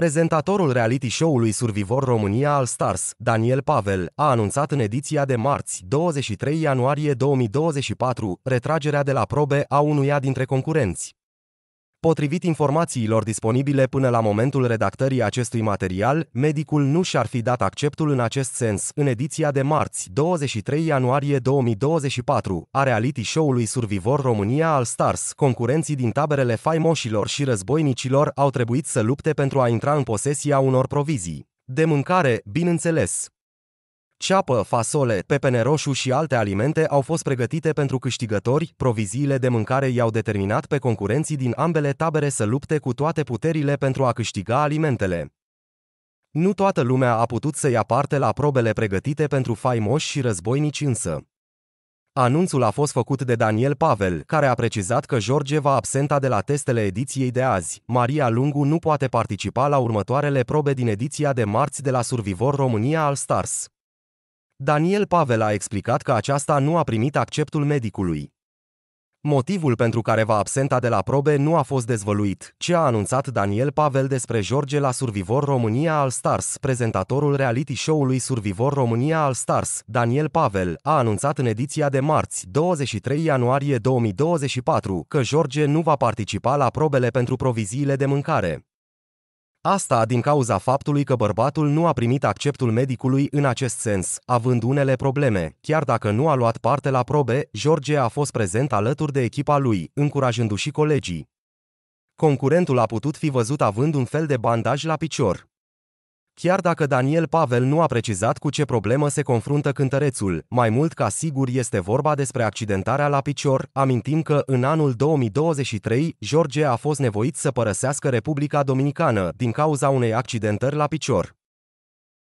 Prezentatorul reality show-ului Survivor România al Stars, Daniel Pavel, a anunțat în ediția de marți, 23 ianuarie 2024, retragerea de la probe a unuia dintre concurenți. Potrivit informațiilor disponibile până la momentul redactării acestui material, medicul nu și-ar fi dat acceptul în acest sens în ediția de marți, 23 ianuarie 2024, a reality show-ului Survivor România al Stars. Concurenții din taberele faimoșilor și războinicilor au trebuit să lupte pentru a intra în posesia unor provizii. De mâncare, bineînțeles, ceapă, fasole, pepene roșu și alte alimente au fost pregătite pentru câștigători, proviziile de mâncare i-au determinat pe concurenții din ambele tabere să lupte cu toate puterile pentru a câștiga alimentele. Nu toată lumea a putut să ia parte la probele pregătite pentru faimoși și războinici însă. Anunțul a fost făcut de Daniel Pavel, care a precizat că George va absenta de la testele ediției de azi. Maria Lungu nu poate participa la următoarele probe din ediția de marți de la Survivor România al Stars. Daniel Pavel a explicat că aceasta nu a primit acceptul medicului. Motivul pentru care va absenta de la probe nu a fost dezvăluit, ce a anunțat Daniel Pavel despre George la Survivor România All Stars. Prezentatorul reality show-ului Survivor România All Stars, Daniel Pavel, a anunțat în ediția de marți, 23 ianuarie 2024, că George nu va participa la probele pentru proviziile de mâncare. Asta din cauza faptului că bărbatul nu a primit acceptul medicului în acest sens, având unele probleme. Chiar dacă nu a luat parte la probe, George a fost prezent alături de echipa lui, încurajându-și colegii. Concurentul a putut fi văzut având un fel de bandaj la picior. Chiar dacă Daniel Pavel nu a precizat cu ce problemă se confruntă cântărețul, mai mult ca sigur este vorba despre accidentarea la picior, amintim că în anul 2023 George a fost nevoit să părăsească Republica Dominicană din cauza unei accidentări la picior.